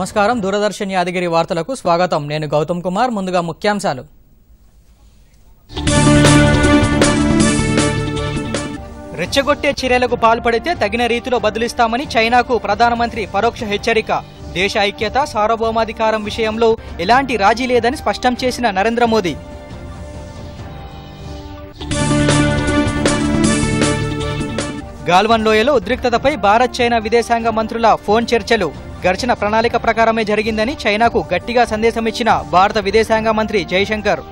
నమస్కారం దూరదర్శన్ యాదగిరి వార్తలకు స్వాగతం నేను గౌతమ్ కుమార్ ముందుగా ముఖ్యాంశాలు రెచ్చగొట్టే చర్యలకు పాల్పడితే తగిన రీతిలో బదిలిస్తామని చైనాకు ప్రధానమంత్రి పరోక్ష హెచ్చరిక దేశ ఐక్యత సార్వభౌమాధికారం విషయంలో ఎలాంటి రాజీ లేదని స్పష్టం చేసిన నరేంద్ర మోదీ గాల్వన్ లోయలో ఉద్రిక్తతపై భారత్ చైనా విదేశాంగ మంత్రుల ఫోన్ చర్చలు ఘర్షణ ప్రణాళిక ప్రకారమే జరిగిందని చైనాకు గట్టిగా సందేశం ఇచ్చిన భారత విదేశాంగ మంత్రి జైశంకర్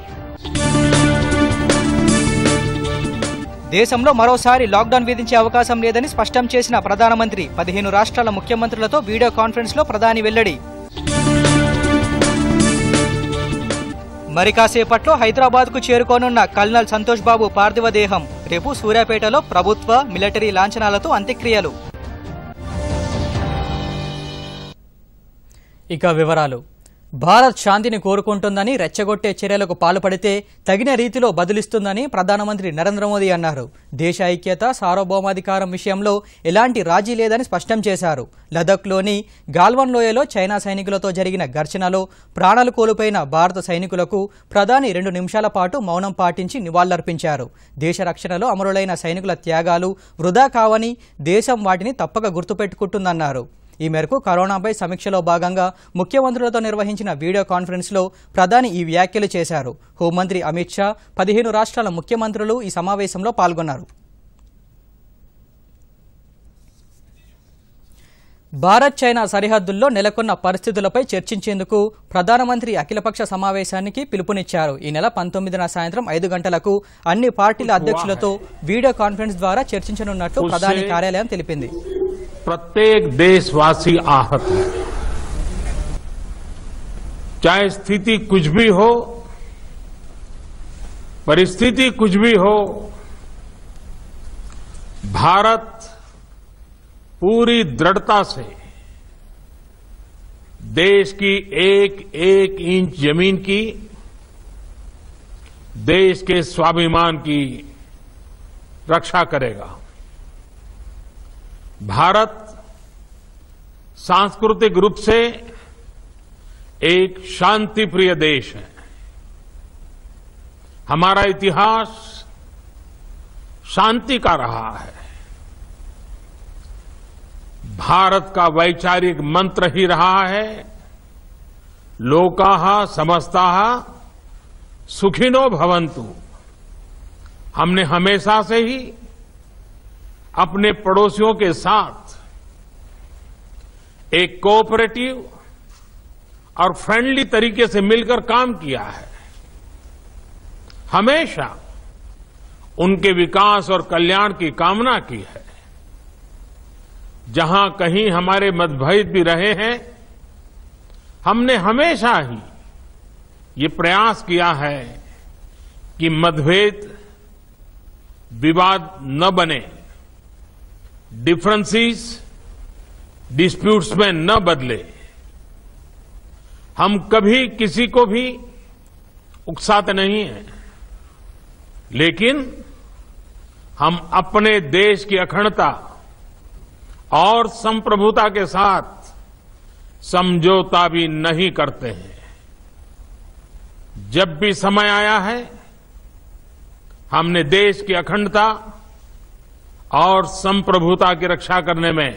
దేశంలో మరోసారి లాక్డౌన్ విధించే అవకాశం లేదని స్పష్టం చేసిన ప్రధానమంత్రి పదిహేను రాష్ట్రాల ముఖ్యమంత్రులతో వీడియో కాన్ఫరెన్స్లో ప్రధాని వెల్లడి మరి కాసేపట్లో హైదరాబాద్కు చేరుకోనున్న కల్నల్ సంతోష్ బాబు పార్థివ దేహం రేపు సూర్యాపేటలో ప్రభుత్వ మిలిటరీ లాంఛనాలతో అంత్యక్రియలు ఇక వివరాలు భారత్ శాంతిని కోరుకుంటుందని రెచ్చగొట్టే చర్యలకు పాల్పడితే తగిన రీతిలో బదులిస్తుందని ప్రధానమంత్రి నరేంద్ర మోదీ అన్నారు దేశ ఐక్యత సార్వభౌమాధికారం విషయంలో ఎలాంటి రాజీ లేదని స్పష్టం చేశారు లదఖ్లోని గాల్వన్ లోయలో చైనా సైనికులతో జరిగిన ఘర్షణలో ప్రాణాలు కోల్పోయిన భారత సైనికులకు ప్రధాని రెండు నిమిషాల పాటు మౌనం పాటించి నివాళులర్పించారు దేశ రక్షణలో అమరులైన సైనికుల త్యాగాలు వృధా కావని దేశం వాటిని తప్పక గుర్తుపెట్టుకుంటుందన్నారు ఈ మేరకు కరోనాపై సమీక్షలో భాగంగా ముఖ్యమంత్రులతో నిర్వహించిన వీడియో కాన్ఫరెన్స్ లో ప్రధాని ఈ వ్యాఖ్యలు చేశారు హోంమంత్రి అమిత్ షా పదిహేను రాష్ట్రాల ముఖ్యమంత్రులు ఈ సమావేశంలో పాల్గొన్నారు భారత్ చైనా సరిహద్దుల్లో నెలకొన్న పరిస్థితులపై చర్చించేందుకు ప్రధానమంత్రి అఖిలపక్ష సమావేశానికి పిలుపునిచ్చారు ఈ నెల పంతొమ్మిదిన సాయంత్రం ఐదు గంటలకు అన్ని పార్టీల అధ్యక్షులతో వీడియో కాన్ఫరెన్స్ ద్వారా చర్చించనున్నట్లు ప్రధాని కార్యాలయం తెలిపింది ప్రత్యేక పరిస్థితి హో భారత్ पूरी दृढ़ता से देश की एक एक इंच जमीन की देश के स्वाभिमान की रक्षा करेगा भारत सांस्कृतिक रूप से एक शांति प्रिय देश है हमारा इतिहास शांति का रहा है भारत का वैचारिक मंत्र ही रहा है लोका समस्ता सुखिनो भवंतु हमने हमेशा से ही अपने पड़ोसियों के साथ एक कोऑपरेटिव और फ्रेंडली तरीके से मिलकर काम किया है हमेशा उनके विकास और कल्याण की कामना की है जहां कहीं हमारे मतभेद भी रहे हैं हमने हमेशा ही ये प्रयास किया है कि मतभेद विवाद न बने डिफरेंसेस डिस्प्यूट्स में न बदले हम कभी किसी को भी उकसाते नहीं हैं लेकिन हम अपने देश की अखंडता और संप्रभुता के साथ समझौता भी नहीं करते हैं जब भी समय आया है हमने देश की अखंडता और संप्रभुता की रक्षा करने में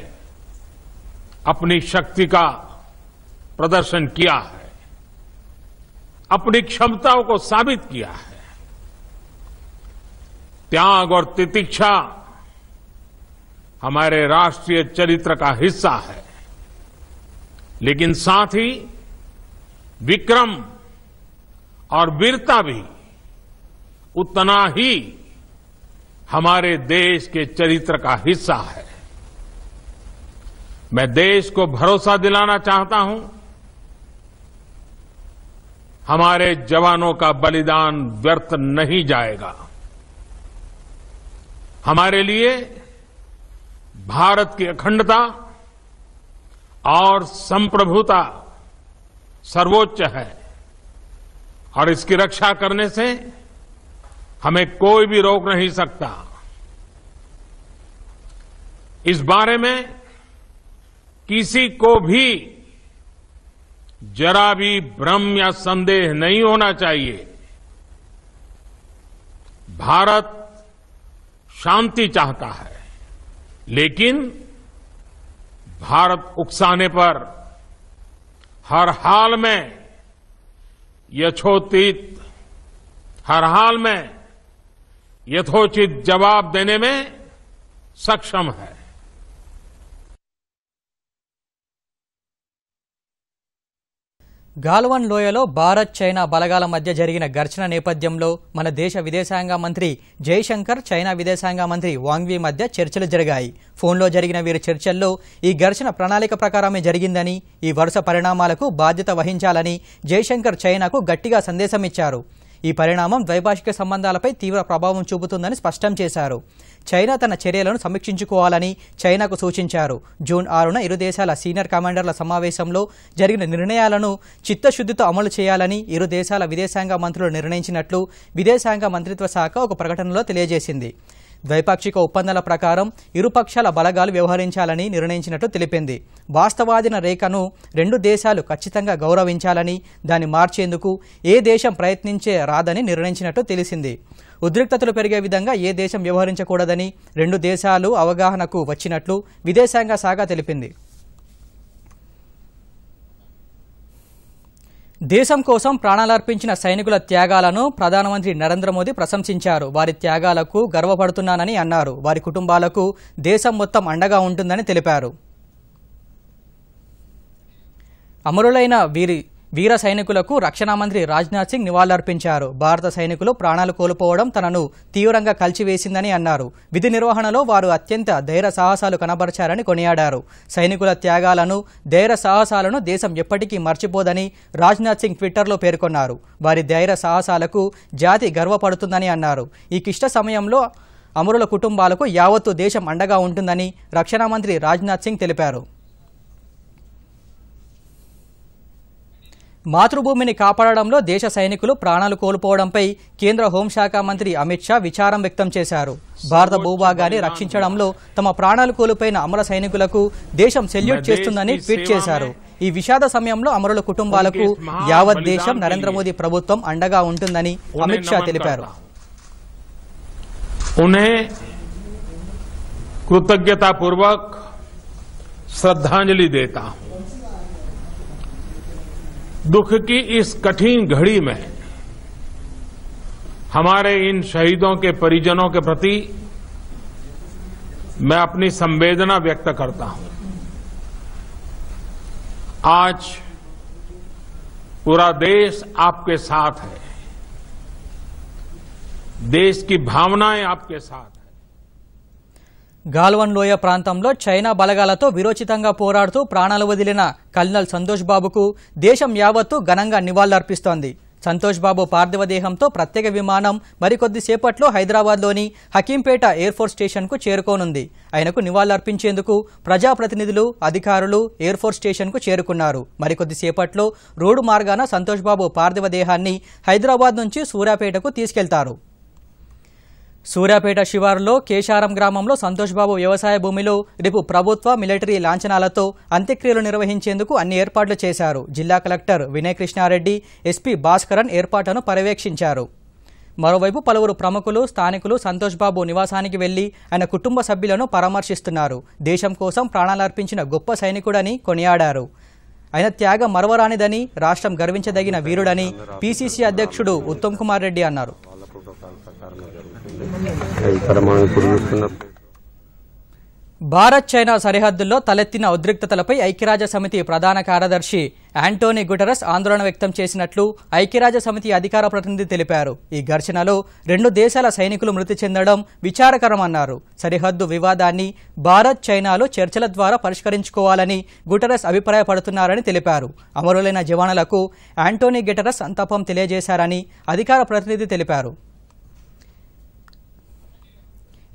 अपनी शक्ति का प्रदर्शन किया है अपनी क्षमताओं को साबित किया है त्याग और तितिक्षा हमारे राष्ट्रीय चरित्र का हिस्सा है लेकिन साथ ही विक्रम और वीरता भी उतना ही हमारे देश के चरित्र का हिस्सा है मैं देश को भरोसा दिलाना चाहता हूं हमारे जवानों का बलिदान व्यर्थ नहीं जाएगा हमारे लिए भारत की अखंडता और संप्रभुता सर्वोच्च है और इसकी रक्षा करने से हमें कोई भी रोक नहीं सकता इस बारे में किसी को भी जरा भी भ्रम या संदेह नहीं होना चाहिए भारत शांति चाहता है लेकिन भारत उकसाने पर हर हाल में यथोचित हर हाल में यथोचित जवाब देने में सक्षम है గాల్వన్ లోయలో భారత్ చైనా బలగాల మధ్య జరిగిన ఘర్షణ నేపథ్యంలో మన దేశ విదేశాంగ మంత్రి జయశంకర్ చైనా విదేశాంగ మంత్రి వాంగ్వీ మధ్య చర్చలు జరిగాయి ఫోన్లో జరిగిన వీరి చర్చల్లో ఈ ఘర్షణ ప్రణాళిక ప్రకారమే జరిగిందని ఈ వరుస పరిణామాలకు బాధ్యత వహించాలని జయశంకర్ చైనాకు గట్టిగా సందేశం ఇచ్చారు ఈ పరిణామం ద్వైభాషిక సంబంధాలపై తీవ్ర ప్రభావం చూపుతుందని స్పష్టం చేశారు చైనా తన చర్యలను సమీక్షించుకోవాలని చైనాకు సూచించారు జూన్ ఆరున ఇరు దేశాల సీనియర్ కమాండర్ల సమావేశంలో జరిగిన నిర్ణయాలను చిత్తశుద్ధితో అమలు చేయాలని ఇరు దేశాల విదేశాంగ మంత్రులు నిర్ణయించినట్లు విదేశాంగ మంత్రిత్వ శాఖ ఒక ప్రకటనలో తెలియజేసింది ద్వైపాక్షిక ఒప్పందాల ప్రకారం ఇరుపక్షాల బలగాలు వ్యవహరించాలని నిర్ణయించినట్లు తెలిపింది వాస్తవాధీన రేఖను రెండు దేశాలు ఖచ్చితంగా గౌరవించాలని దాన్ని మార్చేందుకు ఏ దేశం ప్రయత్నించే రాదని నిర్ణయించినట్టు తెలిసింది ఉద్రిక్తతలు పెరిగే విధంగా ఏ దేశం వ్యవహరించకూడదని రెండు దేశాలు అవగాహనకు వచ్చినట్లు విదేశాంగ శాఖ తెలిపింది దేశం కోసం ప్రాణాలర్పించిన సైనికుల త్యాగాలను ప్రధానమంత్రి నరేంద్ర మోదీ ప్రశంసించారు వారి త్యాగాలకు గర్వపడుతున్నానని అన్నారు వారి కుటుంబాలకు దేశం మొత్తం అండగా ఉంటుందని తెలిపారు అమరులైన వీరి వీర సైనికులకు రక్షణ మంత్రి రాజ్నాథ్ సింగ్ నివాళులర్పించారు భారత సైనికులు ప్రాణాలు కోల్పోవడం తనను తీవ్రంగా కలిచివేసిందని అన్నారు విధి నిర్వహణలో వారు అత్యంత ధైర్య సాహసాలు కనబరచారని కొనియాడారు సైనికుల త్యాగాలను ధైర్య సాహసాలను దేశం ఎప్పటికీ మర్చిపోదని రాజ్నాథ్ సింగ్ ట్విట్టర్లో పేర్కొన్నారు వారి ధైర్య సాహసాలకు జాతి గర్వపడుతుందని అన్నారు ఈ క్లిష్ట సమయంలో అమరుల కుటుంబాలకు యావత్తు దేశం అండగా ఉంటుందని రక్షణ మంత్రి రాజ్నాథ్ సింగ్ తెలిపారు మాతృభూమిని కాపాడడంలో దేశ సైనికులు ప్రాణాలు కోల్పోవడంపై కేంద్ర హోంశాఖ మంత్రి అమిత్ షా విచారం వ్యక్తం చేశారు భారత భూభాగాన్ని రక్షించడంలో తమ ప్రాణాలు కోల్పోయిన అమర సైనికులకు దేశం సెల్యూట్ చేస్తుందని ట్వీట్ చేశారు ఈ విషాద సమయంలో అమరుల కుటుంబాలకు యావత్ దేశం నరేంద్ర మోదీ ప్రభుత్వం అండగా ఉంటుందని అమిత్ షా తెలిపారు కృతజ్ఞతాపూర్వక్ శ్రద్ధాంజలి దేతా दुख की इस कठिन घड़ी में हमारे इन शहीदों के परिजनों के प्रति मैं अपनी संवेदना व्यक्त करता हूं आज पूरा देश आपके साथ है देश की भावनाएं आपके साथ हैं గాల్వన్ లోయ ప్రాంతంలో చైనా బలగాలతో విరోచితంగా పోరాడుతూ ప్రాణాలు వదిలిన కల్నల్ సంతోష్ బాబుకు దేశం యావత్తు ఘనంగా నివాళులర్పిస్తోంది సంతోష్ బాబు పార్థివదేహంతో ప్రత్యేక విమానం మరికొద్దిసేపట్లో హైదరాబాద్లోని హకీంపేట ఎయిర్ ఫోర్స్ స్టేషన్కు చేరుకోనుంది ఆయనకు నివాళులర్పించేందుకు ప్రజాప్రతినిధులు అధికారులు ఎయిర్ ఫోర్స్ స్టేషన్కు చేరుకున్నారు మరికొద్దిసేపట్లో రోడ్డు మార్గాన సంతోష్ బాబు పార్థివదేహాన్ని హైదరాబాద్ నుంచి సూర్యాపేటకు తీసుకెళ్తారు సూర్యాపేట శివారులో కేశారం గ్రామంలో సంతోష్బాబు వ్యవసాయ భూమిలో రేపు ప్రభుత్వ మిలిటరీ లాంఛనాలతో అంత్యక్రియలు నిర్వహించేందుకు అన్ని ఏర్పాట్లు చేశారు జిల్లా కలెక్టర్ వినయ్ కృష్ణారెడ్డి ఎస్పీ భాస్కరన్ ఏర్పాట్లను పర్యవేక్షించారు మరోవైపు పలువురు ప్రముఖులు స్థానికులు సంతోష్బాబు నివాసానికి వెళ్లి ఆయన కుటుంబ సభ్యులను పరామర్శిస్తున్నారు దేశం కోసం ప్రాణాలర్పించిన గొప్ప సైనికుడని కొనియాడారు ఆయన త్యాగం మరవరానిదని రాష్ట్రం గర్వించదగిన వీరుడని పీసీసీ అధ్యక్షుడు ఉత్తమ్ కుమార్ రెడ్డి అన్నారు భారత్ చైనా సరిహద్దుల్లో తలెత్తిన ఉద్రిక్తతలపై ఐక్యరాజ్య సమితి ప్రధాన కార్యదర్శి యాంటోనీ గుటరస్ ఆందోళన వ్యక్తం చేసినట్లు ఐక్యరాజ్య సమితి అధికార ప్రతినిధి తెలిపారు ఈ ఘర్షణలో రెండు దేశాల సైనికులు మృతి చెందడం విచారకరమన్నారు సరిహద్దు వివాదాన్ని భారత్ చైనాలో చర్చల ద్వారా పరిష్కరించుకోవాలని గుటరస్ అభిప్రాయపడుతున్నారని తెలిపారు అమరులైన జవానులకు యాంటోనీ గుటరస్ సంతాపం తెలియజేశారని అధికార ప్రతినిధి తెలిపారు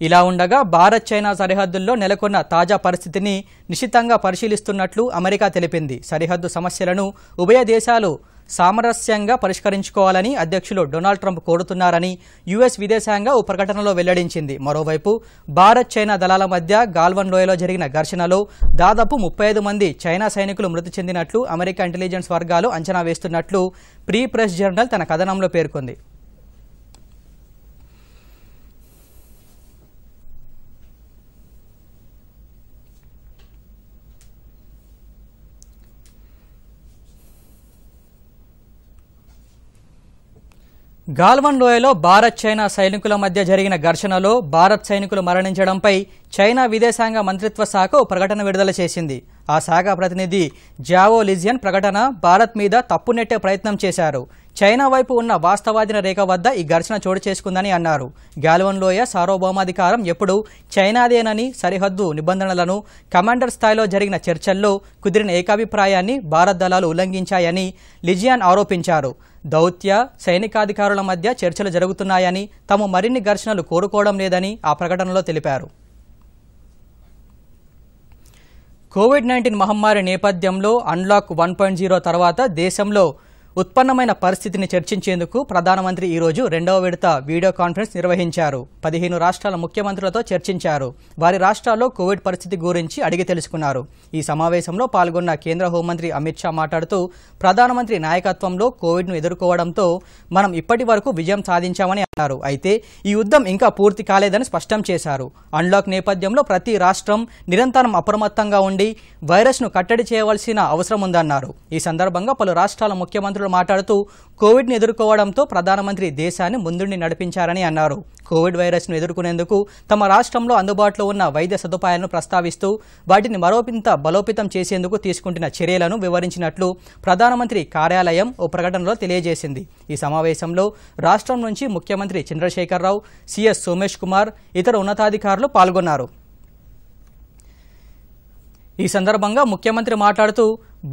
ఇలా ఉండగా భారత్ చైనా సరిహద్దుల్లో నెలకొన్న తాజా పరిస్థితిని నిశితంగా పరిశీలిస్తున్నట్లు అమెరికా తెలిపింది సరిహద్దు సమస్యలను ఉభయ దేశాలు సామరస్యంగా పరిష్కరించుకోవాలని అధ్యక్షులు డొనాల్డ్ ట్రంప్ కోరుతున్నారని యుఎస్ విదేశాంగ ఓ ప్రకటనలో వెల్లడించింది మరోవైపు భారత్ చైనా దళాల మధ్య గాల్వన్ లోయలో జరిగిన ఘర్షణలో దాదాపు ముప్పై ఐదు మంది చైనా సైనికులు మృతి చెందినట్లు అమెరికా ఇంటెలిజెన్స్ వర్గాలు అంచనా వేస్తున్నట్లు ప్రీ ప్రెస్ జర్నల్ తన కథనంలో పేర్కొంది గాల్వన్ లోయలో భారత్ చైనా సైనికుల మధ్య జరిగిన ఘర్షణలో భారత్ సైనికులు మరణించడంపై చైనా విదేశాంగ మంత్రిత్వ శాఖ ప్రకటన విడుదల చేసింది ఆ శాఖ ప్రతినిధి జావో లిజియన్ ప్రకటన భారత్ మీద తప్పునెట్టే ప్రయత్నం చేశారు చైనా వైపు ఉన్న వాస్తవాధీన రేఖ వద్ద ఈ ఘర్షణ చోటు చేసుకుందని అన్నారు గాల్వన్ లోయ సార్వభౌమాధికారం ఎప్పుడు చైనాదేనని సరిహద్దు నిబంధనలను కమాండర్ స్థాయిలో జరిగిన చర్చల్లో కుదిరిన ఏకాభిప్రాయాన్ని భారత్ దళాలు ఉల్లంఘించాయని లిజియాన్ ఆరోపించారు దౌత్య సైనికాధికారుల మధ్య చర్చలు జరుగుతున్నాయని తాము మరిన్ని ఘర్షణలు కోరుకోవడం లేదని ఆ ప్రకటనలో తెలిపారు కోవిడ్ నైన్టీన్ మహమ్మారి నేపథ్యంలో అన్లాక్ వన్ పాయింట్ జీరో తర్వాత దేశంలో ఉత్పన్నమైన పరిస్థితిని చర్చించేందుకు ప్రధానమంత్రి ఈరోజు రెండవ విడత వీడియో కాన్ఫరెన్స్ నిర్వహించారు పదిహేను రాష్ట్రాల ముఖ్యమంత్రులతో చర్చించారు వారి రాష్ట్రాల్లో కోవిడ్ పరిస్థితి గురించి అడిగి తెలుసుకున్నారు ఈ సమావేశంలో పాల్గొన్న కేంద్ర హోంమంత్రి అమిత్ షా మాట్లాడుతూ ప్రధానమంత్రి నాయకత్వంలో కోవిడ్ను ఎదుర్కోవడంతో మనం ఇప్పటి విజయం సాధించామని అన్నారు అయితే ఈ యుద్ధం ఇంకా పూర్తి కాలేదని స్పష్టం చేశారు అన్లాక్ నేపథ్యంలో ప్రతి రాష్ట్రం నిరంతరం అప్రమత్తంగా ఉండి వైరస్ను కట్టడి చేయవలసిన అవసరం ఉందన్నారు ఈ సందర్భంగా పలు రాష్ట్రాల ముఖ్యమంత్రులు రామచంద్ర మాట్లాడుతూ కోవిడ్ను ఎదుర్కోవడంతో ప్రధానమంత్రి దేశాన్ని ముందుండి నడిపించారని అన్నారు కోవిడ్ వైరస్ను ఎదుర్కొనేందుకు తమ రాష్ట్రంలో అందుబాటులో ఉన్న వైద్య సదుపాయాలను ప్రస్తావిస్తూ వాటిని మరోపింత బలోపేతం చేసేందుకు తీసుకుంటున్న చర్యలను వివరించినట్లు ప్రధానమంత్రి కార్యాలయం ఓ ప్రకటనలో తెలియజేసింది ఈ సమావేశంలో రాష్ట్రం నుంచి ముఖ్యమంత్రి చంద్రశేఖరరావు సిఎస్ సోమేష్ కుమార్ ఇతర ఉన్నతాధికారులు పాల్గొన్నారు ఈ సందర్భంగా ముఖ్యమంత్రి మాట్లాడుతూ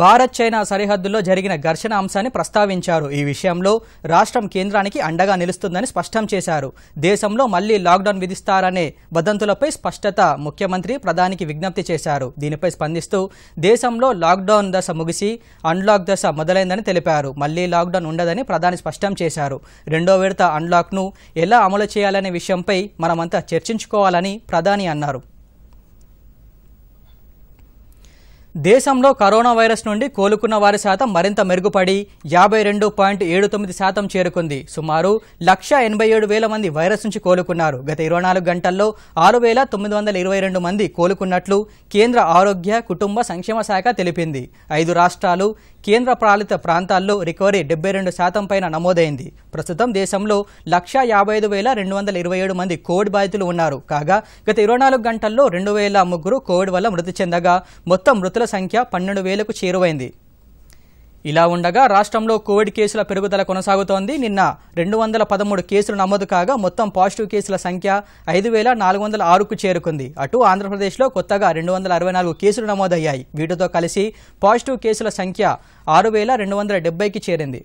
భారత్ చైనా సరిహద్దుల్లో జరిగిన ఘర్షణ అంశాన్ని ప్రస్తావించారు ఈ విషయంలో రాష్ట్రం కేంద్రానికి అండగా నిలుస్తుందని స్పష్టం చేశారు దేశంలో మళ్లీ లాక్డౌన్ విధిస్తారనే వదంతులపై స్పష్టత ముఖ్యమంత్రి ప్రధానికి విజ్ఞప్తి చేశారు దీనిపై స్పందిస్తూ దేశంలో లాక్డౌన్ దశ ముగిసి అన్లాక్ దశ మొదలైందని తెలిపారు మళ్లీ లాక్డౌన్ ఉండదని ప్రధాని స్పష్టం చేశారు రెండో విడత అన్లాక్ను ఎలా అమలు చేయాలనే విషయంపై మనమంతా చర్చించుకోవాలని ప్రధాని అన్నారు దేశంలో కరోనా వైరస్ నుండి కోలుకున్న వారి శాతం మరింత మెరుగుపడి యాభై రెండు పాయింట్ ఏడు తొమ్మిది శాతం చేరుకుంది సుమారు లక్ష ఎనభై ఏడు వేల మంది వైరస్ నుంచి కోలుకున్నారు గత ఇరవై నాలుగు గంటల్లో ఆరు వేల తొమ్మిది వందల ఇరవై రెండు మంది కోలుకున్నట్లు కేంద్ర ఆరోగ్య కుటుంబ సంక్షేమ శాఖ తెలిపింది ఐదు రాష్ట్రాలు కేంద్ర పాలిత ప్రాంతాల్లో రికవరీ డెబ్బై రెండు శాతం పైన నమోదైంది ప్రస్తుతం దేశంలో లక్షా యాభై ఐదు వేల రెండు వందల ఇరవై ఏడు మంది కోవిడ్ బాధితులు ఉన్నారు కాగా గత ఇరవై నాలుగు గంటల్లో రెండు వేల ముగ్గురు కోవిడ్ వల్ల మృతి చెందగా మొత్తం మృతుల సంఖ్య పన్నెండు వేలకు చేరువైంది ఇలా ఉండగా రాష్ట్రంలో కోవిడ్ కేసుల పెరుగుదల కొనసాగుతోంది నిన్న రెండు వందల పదమూడు కేసులు నమోదు కాగా మొత్తం పాజిటివ్ కేసుల సంఖ్య ఐదు వేల నాలుగు వందల ఆరుకు చేరుకుంది అటు ఆంధ్రప్రదేశ్లో కొత్తగా రెండు వందల అరవై నాలుగు కేసులు నమోదయ్యాయి వీటితో కలిసి పాజిటివ్ కేసుల సంఖ్య ఆరు వేల రెండు వందల చేరింది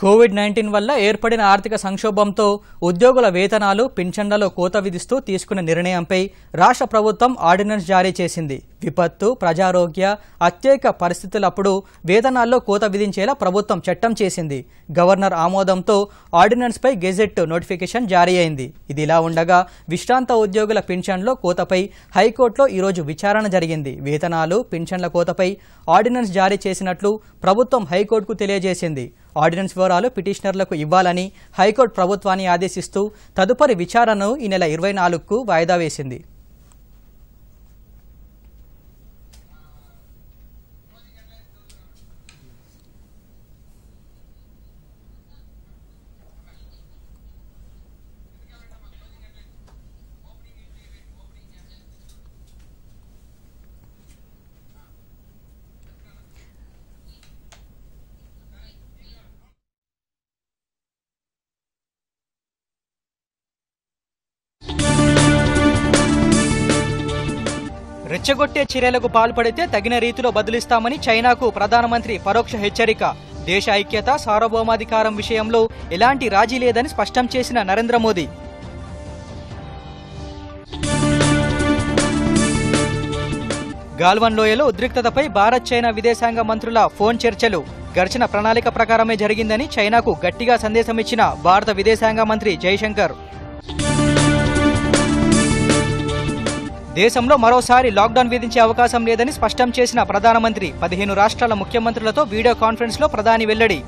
కోవిడ్ నైన్టీన్ వల్ల ఏర్పడిన ఆర్థిక సంక్షోభంతో ఉద్యోగుల వేతనాలు పింఛన్లలో కోత విధిస్తూ తీసుకున్న నిర్ణయంపై రాష్ట్ర ప్రభుత్వం ఆర్డినెన్స్ జారీ చేసింది విపత్తు ప్రజారోగ్య అత్యేక పరిస్థితులప్పుడు వేతనాల్లో కోత విధించేలా ప్రభుత్వం చట్టం చేసింది గవర్నర్ ఆమోదంతో ఆర్డినెన్స్పై గెజెట్ నోటిఫికేషన్ జారీ అయింది ఇదిలా ఉండగా విశ్రాంత ఉద్యోగుల పింఛన్లో కోతపై హైకోర్టులో ఈరోజు విచారణ జరిగింది వేతనాలు పింఛన్ల కోతపై ఆర్డినెన్స్ జారీ చేసినట్లు ప్రభుత్వం హైకోర్టుకు తెలియజేసింది ఆర్డినెన్స్ వివరాలు పిటిషనర్లకు ఇవ్వాలని హైకోర్టు ప్రభుత్వాన్ని ఆదేశిస్తూ తదుపరి విచారణను ఈ నెల ఇరవై నాలుగుకు వాయిదా వేసింది రెచ్చగొట్టే చర్యలకు పాల్పడితే తగిన రీతిలో బదిలిస్తామని చైనాకు ప్రధానమంత్రి పరోక్ష హెచ్చరిక దేశ ఐక్యత సార్వభౌమాధికారం విషయంలో ఎలాంటి రాజీ లేదని స్పష్టం చేసిన నరేంద్ర మోదీ గాల్వన్ లోయలో ఉద్రిక్తతపై భారత్ చైనా విదేశాంగ మంత్రుల ఫోన్ చర్చలు ఘర్షణ ప్రణాళిక ప్రకారమే జరిగిందని చైనాకు గట్టిగా సందేశమిచ్చిన భారత విదేశాంగ మంత్రి జైశంకర్ దేశంలో మరోసారి లాక్డౌన్ విధించే అవకాశం లేదని స్పష్టం చేసిన ప్రధానమంత్రి పదిహేను రాష్ట్రాల ముఖ్యమంత్రులతో వీడియో కాన్ఫరెన్స్లో ప్రధాని వెల్లడి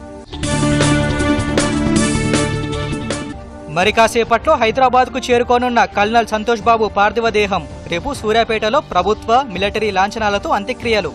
మరికాసేపట్లో హైదరాబాద్ హైదరాబాద్కు చేరుకోనున్న కల్నల్ సంతోష్ బాబు పార్థివ దేహం రేపు సూర్యాపేటలో ప్రభుత్వ మిలిటరీ లాంఛనాలతో అంత్యక్రియలు